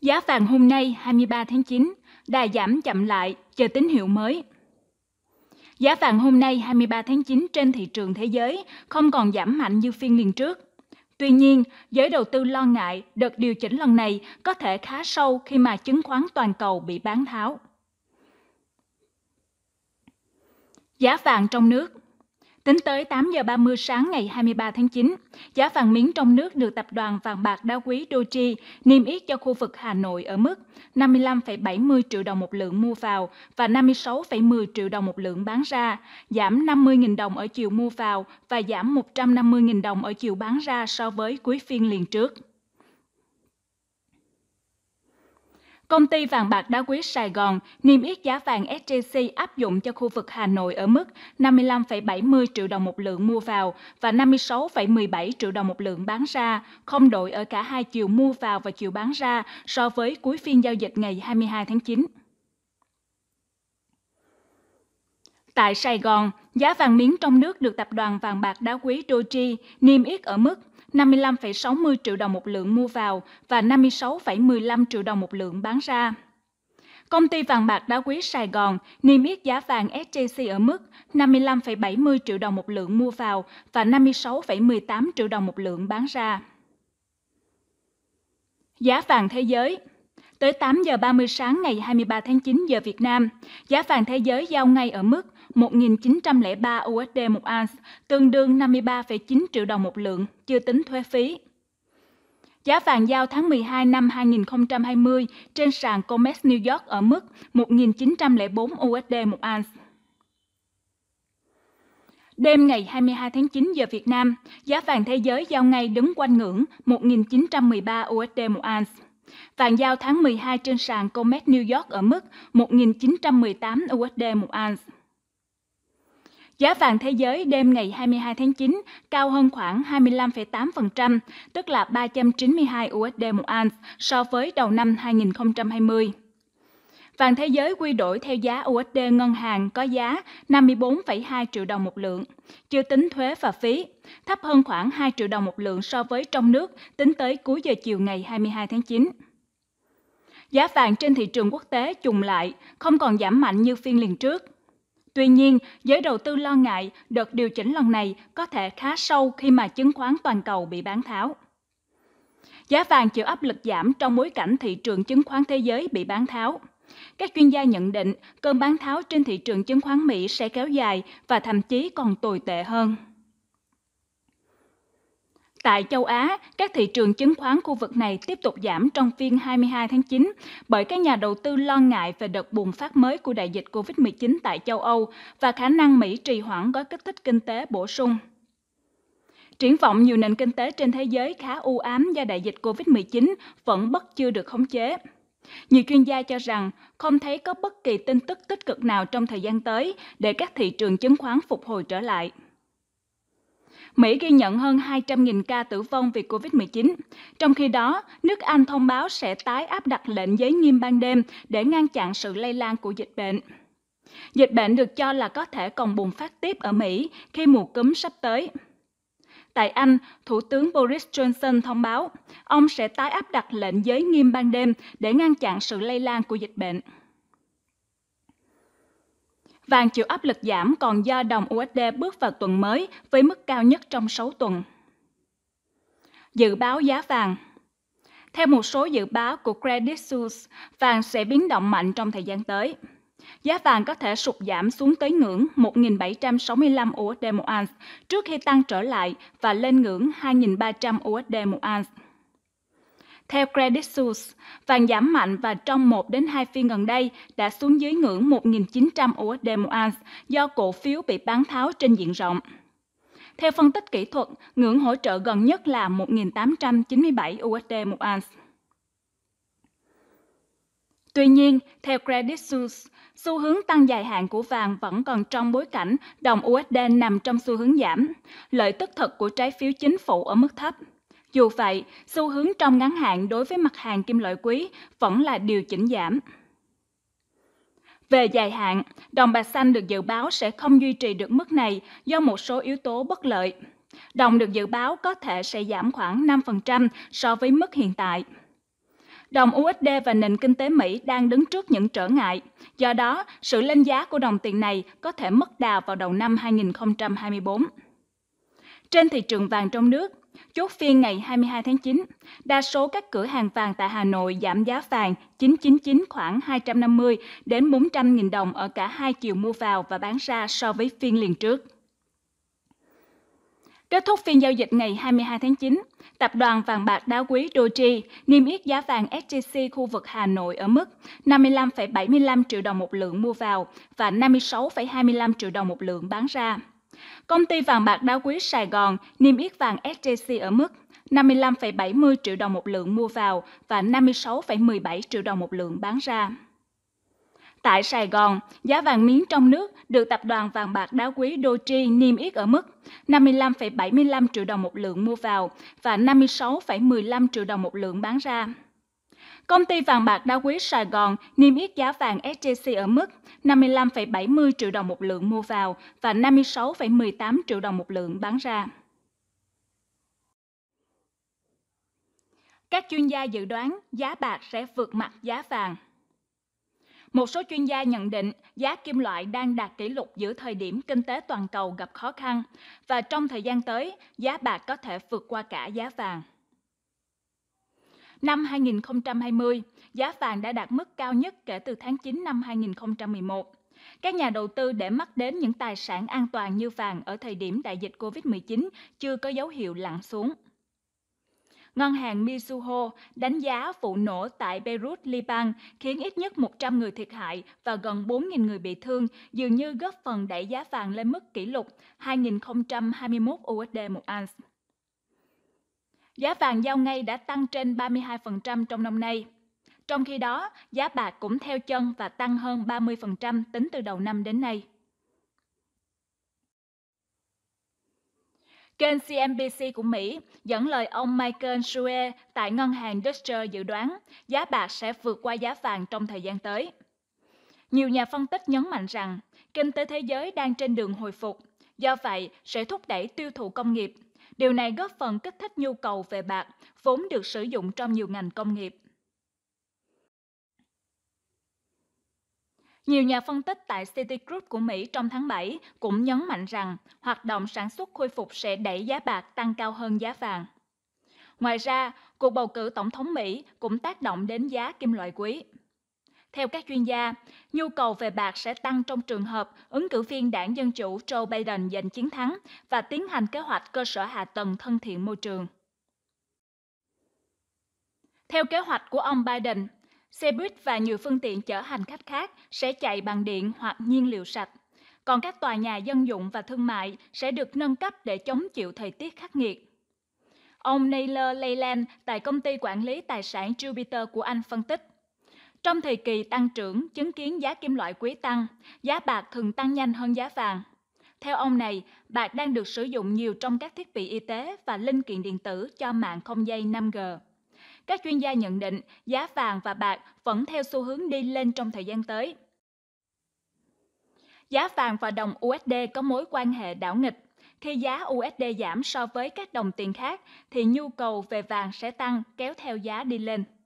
Giá vàng hôm nay 23 tháng 9 đà giảm chậm lại, chờ tín hiệu mới. Giá vàng hôm nay 23 tháng 9 trên thị trường thế giới không còn giảm mạnh như phiên liền trước. Tuy nhiên, giới đầu tư lo ngại đợt điều chỉnh lần này có thể khá sâu khi mà chứng khoán toàn cầu bị bán tháo. Giá vàng trong nước Tính tới 8 giờ 30 sáng ngày 23 tháng 9, giá vàng miếng trong nước được tập đoàn vàng bạc đá quý Doji niêm yết cho khu vực Hà Nội ở mức 55,70 triệu đồng một lượng mua vào và 56,10 triệu đồng một lượng bán ra, giảm 50.000 đồng ở chiều mua vào và giảm 150.000 đồng ở chiều bán ra so với cuối phiên liền trước. Công ty vàng bạc đá quý Sài Gòn niêm yết giá vàng SJC áp dụng cho khu vực Hà Nội ở mức 55,70 triệu đồng một lượng mua vào và 56,17 triệu đồng một lượng bán ra, không đổi ở cả hai chiều mua vào và chiều bán ra so với cuối phiên giao dịch ngày 22 tháng 9. Tại Sài Gòn, giá vàng miếng trong nước được tập đoàn vàng bạc đá quý Doji niêm yết ở mức 55,60 triệu đồng một lượng mua vào và 56,15 triệu đồng một lượng bán ra. Công ty vàng bạc đá quý Sài Gòn niêm yết giá vàng SJC ở mức 55,70 triệu đồng một lượng mua vào và 56,18 triệu đồng một lượng bán ra. Giá vàng thế giới Tới 8 giờ 30 sáng ngày 23 tháng 9 giờ Việt Nam, giá vàng thế giới giao ngay ở mức 1.903 USD một ounce, tương đương 53,9 triệu đồng một lượng, chưa tính thuế phí. Giá vàng giao tháng 12 năm 2020 trên sàn COMEX New York ở mức 1.904 USD một ounce. Đêm ngày 22 tháng 9 giờ Việt Nam, giá vàng thế giới giao ngay đứng quanh ngưỡng 1.913 USD một ounce. Vàng giao tháng 12 trên sàn COMEX New York ở mức 1.918 USD một ounce. Giá vàng thế giới đêm ngày 22 tháng 9 cao hơn khoảng 25,8%, tức là 392 USD một ounce so với đầu năm 2020. Vàng thế giới quy đổi theo giá USD ngân hàng có giá 54,2 triệu đồng một lượng, chưa tính thuế và phí, thấp hơn khoảng 2 triệu đồng một lượng so với trong nước tính tới cuối giờ chiều ngày 22 tháng 9. Giá vàng trên thị trường quốc tế trùng lại, không còn giảm mạnh như phiên liền trước – Tuy nhiên, giới đầu tư lo ngại đợt điều chỉnh lần này có thể khá sâu khi mà chứng khoán toàn cầu bị bán tháo. Giá vàng chịu áp lực giảm trong bối cảnh thị trường chứng khoán thế giới bị bán tháo. Các chuyên gia nhận định cơn bán tháo trên thị trường chứng khoán Mỹ sẽ kéo dài và thậm chí còn tồi tệ hơn. Tại châu Á, các thị trường chứng khoán khu vực này tiếp tục giảm trong phiên 22 tháng 9 bởi các nhà đầu tư lo ngại về đợt bùng phát mới của đại dịch COVID-19 tại châu Âu và khả năng Mỹ trì hoãn gói kích thích kinh tế bổ sung. Triển vọng nhiều nền kinh tế trên thế giới khá u ám do đại dịch COVID-19 vẫn bất chưa được khống chế. Nhiều chuyên gia cho rằng không thấy có bất kỳ tin tức tích cực nào trong thời gian tới để các thị trường chứng khoán phục hồi trở lại. Mỹ ghi nhận hơn 200.000 ca tử vong vì COVID-19. Trong khi đó, nước Anh thông báo sẽ tái áp đặt lệnh giới nghiêm ban đêm để ngăn chặn sự lây lan của dịch bệnh. Dịch bệnh được cho là có thể còn bùng phát tiếp ở Mỹ khi mùa cúm sắp tới. Tại Anh, Thủ tướng Boris Johnson thông báo ông sẽ tái áp đặt lệnh giới nghiêm ban đêm để ngăn chặn sự lây lan của dịch bệnh. Vàng chịu áp lực giảm còn do đồng USD bước vào tuần mới với mức cao nhất trong 6 tuần. Dự báo giá vàng Theo một số dự báo của Credit Suisse, vàng sẽ biến động mạnh trong thời gian tới. Giá vàng có thể sụt giảm xuống tới ngưỡng 1.765 USD một ounce trước khi tăng trở lại và lên ngưỡng 2.300 USD một ounce. Theo Credit Suisse, vàng giảm mạnh và trong 1 đến 2 phiên gần đây đã xuống dưới ngưỡng 1.900 USD một ounce do cổ phiếu bị bán tháo trên diện rộng. Theo phân tích kỹ thuật, ngưỡng hỗ trợ gần nhất là 1.897 USD một ounce. Tuy nhiên, theo Credit Suisse, xu hướng tăng dài hạn của vàng vẫn còn trong bối cảnh đồng USD nằm trong xu hướng giảm, lợi tức thật của trái phiếu chính phủ ở mức thấp. Dù vậy, xu hướng trong ngắn hạn đối với mặt hàng kim loại quý vẫn là điều chỉnh giảm. Về dài hạn, đồng bạc xanh được dự báo sẽ không duy trì được mức này do một số yếu tố bất lợi. Đồng được dự báo có thể sẽ giảm khoảng 5% so với mức hiện tại. Đồng USD và nền kinh tế Mỹ đang đứng trước những trở ngại, do đó sự lên giá của đồng tiền này có thể mất đà vào đầu năm 2024. Trên thị trường vàng trong nước, Chốt phiên ngày 22 tháng 9, đa số các cửa hàng vàng tại Hà Nội giảm giá vàng 999 khoảng 250 đến 400 000 đồng ở cả hai chiều mua vào và bán ra so với phiên liền trước. Kết thúc phiên giao dịch ngày 22 tháng 9, Tập đoàn vàng bạc đá quý Doji niêm yết giá vàng SJC khu vực Hà Nội ở mức 55,75 triệu đồng một lượng mua vào và 56,25 triệu đồng một lượng bán ra. Công ty vàng bạc đá quý Sài Gòn niêm yết vàng SJC ở mức 55,70 triệu đồng một lượng mua vào và 56,17 triệu đồng một lượng bán ra. Tại Sài Gòn, giá vàng miếng trong nước được tập đoàn vàng bạc đá quý Doji niêm yết ở mức 55,75 triệu đồng một lượng mua vào và 56,15 triệu đồng một lượng bán ra. Công ty vàng bạc đá quý Sài Gòn niêm yết giá vàng SJC ở mức 55,70 triệu đồng một lượng mua vào và 56,18 triệu đồng một lượng bán ra. Các chuyên gia dự đoán giá bạc sẽ vượt mặt giá vàng. Một số chuyên gia nhận định giá kim loại đang đạt kỷ lục giữa thời điểm kinh tế toàn cầu gặp khó khăn và trong thời gian tới giá bạc có thể vượt qua cả giá vàng. Năm 2020, giá vàng đã đạt mức cao nhất kể từ tháng 9 năm 2011. Các nhà đầu tư để mắt đến những tài sản an toàn như vàng ở thời điểm đại dịch COVID-19 chưa có dấu hiệu lặn xuống. Ngân hàng Mizuho đánh giá vụ nổ tại Beirut, Liban khiến ít nhất 100 người thiệt hại và gần 4.000 người bị thương, dường như góp phần đẩy giá vàng lên mức kỷ lục 2.021 USD một ounce giá vàng giao ngay đã tăng trên 32% trong năm nay. Trong khi đó, giá bạc cũng theo chân và tăng hơn 30% tính từ đầu năm đến nay. Kênh CNBC của Mỹ dẫn lời ông Michael Shue tại ngân hàng Deutsche dự đoán giá bạc sẽ vượt qua giá vàng trong thời gian tới. Nhiều nhà phân tích nhấn mạnh rằng kinh tế thế giới đang trên đường hồi phục, do vậy sẽ thúc đẩy tiêu thụ công nghiệp Điều này góp phần kích thích nhu cầu về bạc, vốn được sử dụng trong nhiều ngành công nghiệp. Nhiều nhà phân tích tại Citigroup của Mỹ trong tháng 7 cũng nhấn mạnh rằng hoạt động sản xuất khôi phục sẽ đẩy giá bạc tăng cao hơn giá vàng. Ngoài ra, cuộc bầu cử tổng thống Mỹ cũng tác động đến giá kim loại quý. Theo các chuyên gia, nhu cầu về bạc sẽ tăng trong trường hợp ứng cử viên đảng Dân Chủ Joe Biden giành chiến thắng và tiến hành kế hoạch cơ sở hạ tầng thân thiện môi trường. Theo kế hoạch của ông Biden, xe buýt và nhiều phương tiện chở hành khách khác sẽ chạy bằng điện hoặc nhiên liệu sạch. Còn các tòa nhà dân dụng và thương mại sẽ được nâng cấp để chống chịu thời tiết khắc nghiệt. Ông Naylor Leyland tại công ty quản lý tài sản Jupiter của Anh phân tích, trong thời kỳ tăng trưởng, chứng kiến giá kim loại quý tăng, giá bạc thường tăng nhanh hơn giá vàng. Theo ông này, bạc đang được sử dụng nhiều trong các thiết bị y tế và linh kiện điện tử cho mạng không dây 5G. Các chuyên gia nhận định giá vàng và bạc vẫn theo xu hướng đi lên trong thời gian tới. Giá vàng và đồng USD có mối quan hệ đảo nghịch. Khi giá USD giảm so với các đồng tiền khác thì nhu cầu về vàng sẽ tăng kéo theo giá đi lên.